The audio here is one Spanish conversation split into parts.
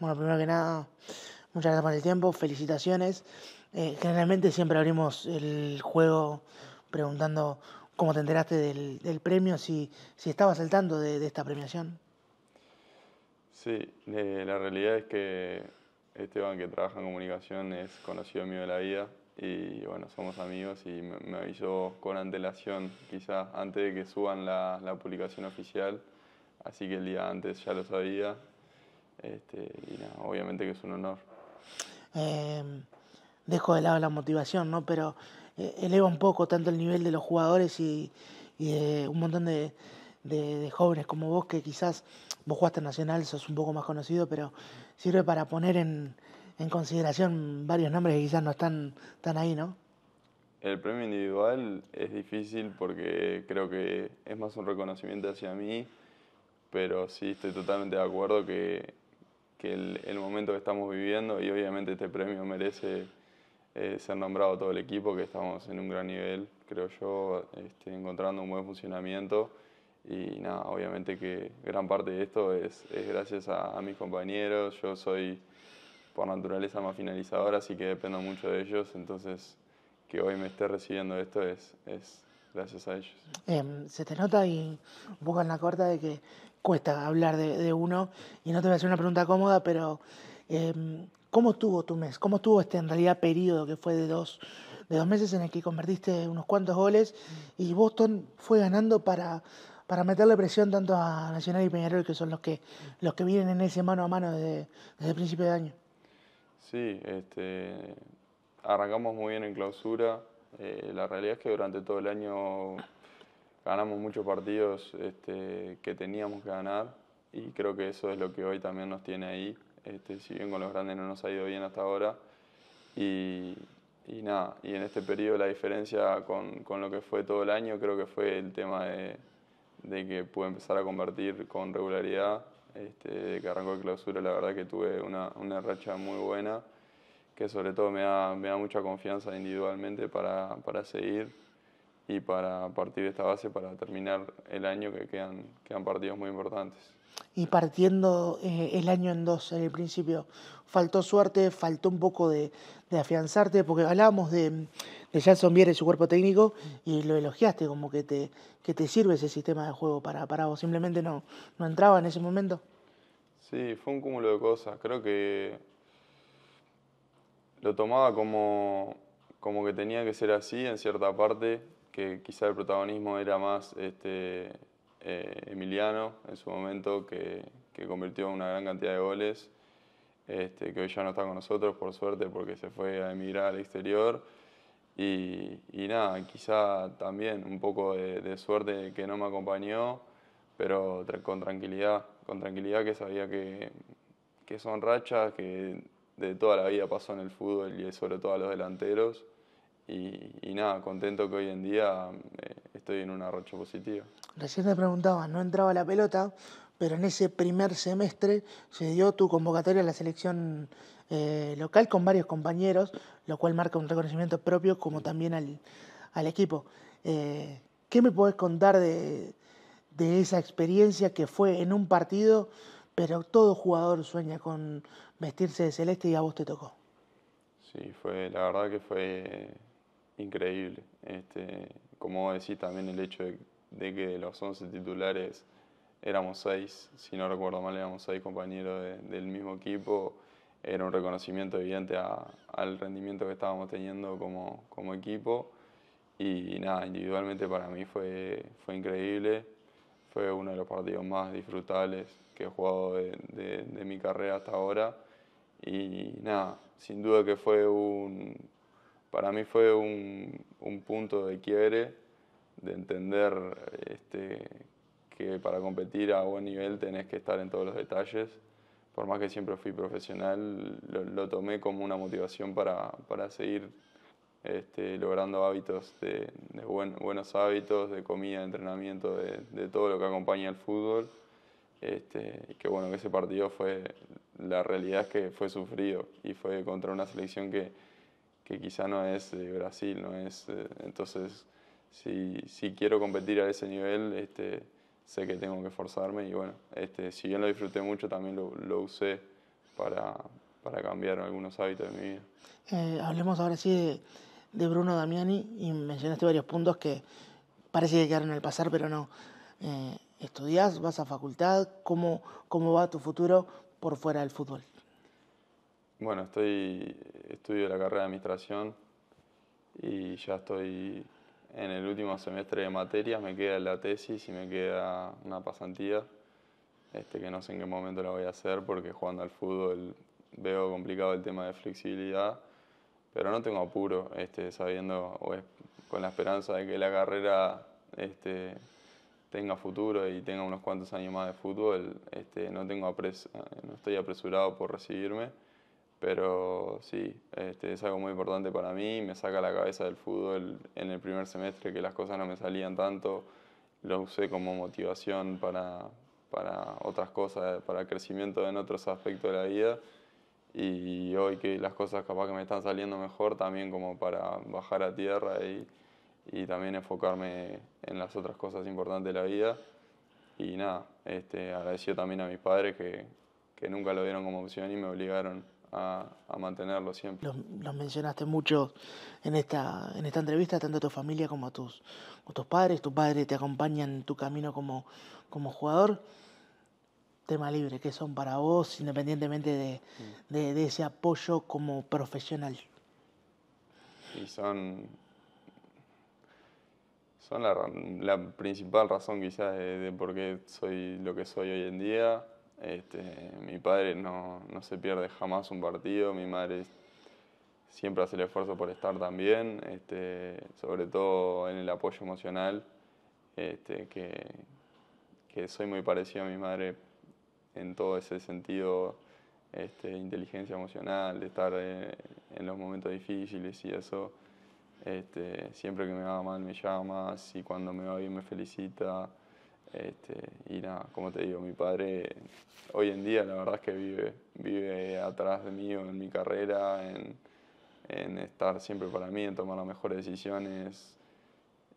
Bueno, primero que nada, muchas gracias por el tiempo, felicitaciones. Eh, generalmente siempre abrimos el juego preguntando cómo te enteraste del, premio, si, si estabas al tanto de, esta premiación. Sí, la realidad es que Esteban, que trabaja en comunicación, es conocido mío de la vida y bueno, somos amigos y me, avisó con antelación, quizás antes de que suban la publicación oficial, así que el día antes ya lo sabía este, y obviamente que es un honor. Em, dejo de lado la motivación, ¿no? Pero eh, eleva un poco tanto el nivel de los jugadores y, de un montón de, jóvenes como vos que quizás vos jugaste Nacional, sos un poco más conocido, pero sirve para poner en, consideración varios nombres que quizás no están, ahí, ¿no? El premio individual es difícil porque creo que es más un reconocimiento hacia mí, pero sí estoy totalmente de acuerdo que que el, momento que estamos viviendo y obviamente este premio merece eh, ser nombrado todo el equipo, que estamos en un gran nivel, creo yo, este, encontrando un buen funcionamiento. Y nada, obviamente que gran parte de esto es, es gracias a, mis compañeros. Yo soy por naturaleza más finalizador, así que dependo mucho de ellos. Entonces, que hoy me esté recibiendo esto es, es gracias a ellos. Em, se te nota y un poco en la corta de que cuesta hablar de, uno y no te voy a hacer una pregunta cómoda, pero em, ¿cómo estuvo tu mes? ¿Cómo estuvo este en realidad periodo que fue de dos, de dos meses en el que convertiste unos cuantos goles y Boston fue ganando para, para meterle presión tanto a Nacional y Peñarol, que son los que, los que vienen en ese mano a mano desde, el principio de año? Sí, este, arrancamos muy bien en clausura. Eh, la realidad es que durante todo el año ganamos muchos partidos este, que teníamos que ganar y creo que eso es lo que hoy también nos tiene ahí. Este, si bien con los grandes no nos ha ido bien hasta ahora y, y nada, y en este periodo la diferencia con, lo que fue todo el año creo que fue el tema de, que pude empezar a convertir con regularidad. Este, que arrancó de clausura, la verdad que tuve una, racha muy buena, que sobre todo me da, mucha confianza individualmente para seguir y para partir de esta base para terminar el año que quedan, quedan partidos muy importantes. Y partiendo eh, el año en dos en el principio, faltó suerte, faltó un poco de, afianzarte, porque hablábamos de, de Jason y su cuerpo técnico y lo elogiaste como que te, que te sirve ese sistema de juego para, para vos, simplemente no, no entraba en ese momento. Sí, fue un cúmulo de cosas, creo que lo tomaba como, como que tenía que ser así en cierta parte que quizá el protagonismo era más este, eh, Emiliano en su momento, que, que, convirtió una gran cantidad de goles, este, que hoy ya no está con nosotros, por suerte, porque se fue a emigrar al exterior. Y, nada, quizá también un poco de, suerte que no me acompañó, pero con tranquilidad, con tranquilidad que sabía que, que son rachas que de toda la vida pasó en el fútbol y sobre todo a los delanteros. Y, nada, contento que hoy en día eh, estoy en un arrocho positivo. Recién te preguntaba, no entraba la pelota, pero en ese primer semestre se dio tu convocatoria a la selección eh, local con varios compañeros, lo cual marca un reconocimiento propio como también al, equipo. Eh, ¿Qué me podés contar de, de esa experiencia que fue en un partido, pero todo jugador sueña con vestirse de celeste y a vos te tocó? Sí, fue, la verdad que fue increíble. Este, como decís también el hecho de, que los 11 titulares éramos 6, si no recuerdo mal éramos 6 compañeros del mismo equipo, era un reconocimiento evidente al rendimiento que estábamos teniendo como, como equipo. Y, nada, individualmente para mí fue, fue increíble, fue uno de los partidos más disfrutables que he jugado de mi carrera hasta ahora. Y nada, sin duda que fue un, para mí fue un, punto de quiebre, de entender este, que para competir a buen nivel tenés que estar en todos los detalles. Por más que siempre fui profesional, lo, tomé como una motivación para, seguir este, logrando hábitos de, buenos hábitos, de comida, de entrenamiento, de, todo lo que acompaña al fútbol. Este, que bueno, que ese partido fue, la realidad que fue sufrido y fue contra una selección que, que quizá no es Brasil, no es... Eh, entonces, si, quiero competir a ese nivel, este, sé que tengo que esforzarme y bueno, este, si yo lo disfruté mucho, también lo, lo usé para, cambiar algunos hábitos de mi vida. Eh, hablemos ahora sí de, de, Bruno Damiani y mencionaste varios puntos que parece que quedaron el pasar, pero no. Eh, ¿Estudias? ¿Vas a facultad? ¿Cómo va tu futuro por fuera del fútbol? Bueno, estoy, estudio la carrera de administración y ya estoy en el último semestre de materias, me queda la tesis y me queda una pasantía, este, que no sé en qué momento la voy a hacer porque jugando al fútbol veo complicado el tema de flexibilidad, pero no tengo apuro, este, sabiendo o con la esperanza de que la carrera este, tenga futuro y tenga unos cuantos años más de fútbol, este, no estoy apresurado por recibirme pero sí, este, es algo muy importante para mí, me saca la cabeza del fútbol en el primer semestre que las cosas no me salían tanto, lo usé como motivación para, para otras cosas, para crecimiento en otros aspectos de la vida y hoy que las cosas capaz que me están saliendo mejor también como para bajar a tierra y, y también enfocarme en las otras cosas importantes de la vida y nada, este, agradecido también a mis padres que, que nunca lo vieron como opción y me obligaron a, mantenerlo siempre. Los, mencionaste mucho en esta, en esta entrevista, tanto a tu familia como a tus, padres. Tus padres te acompañan en tu camino como, jugador. Tema libre, ¿qué son para vos, independientemente de, mm. ese apoyo como profesional? Y son, son la, principal razón quizás de por qué soy lo que soy hoy en día. Este, mi padre no, se pierde jamás un partido, mi madre siempre hace el esfuerzo por estar también, este, sobre todo en el apoyo emocional, este, que, soy muy parecido a mi madre en todo ese sentido, este, inteligencia emocional, de estar eh, en, los momentos difíciles y eso. siempre que me va mal me llama, y cuando me va bien me felicita. Este, y nada, como te digo, mi padre hoy en día la verdad es que vive, vive atrás de mí en mi carrera, en, estar siempre para mí, en tomar las mejores decisiones.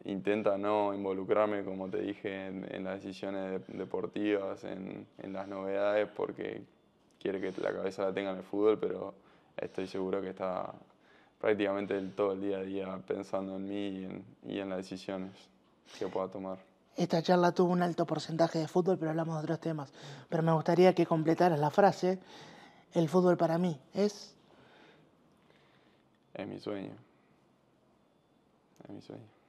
Intenta no involucrarme, como te dije, en, las decisiones deportivas, en, las novedades, porque quiere que la cabeza la tenga en el fútbol, pero estoy seguro que está prácticamente todo el día a día pensando en mí y en las decisiones que pueda tomar. Esta charla tuvo un alto porcentaje de fútbol, pero hablamos de otros temas. Pero me gustaría que completaras la frase. El fútbol para mí es... Es mi sueño. Es mi sueño.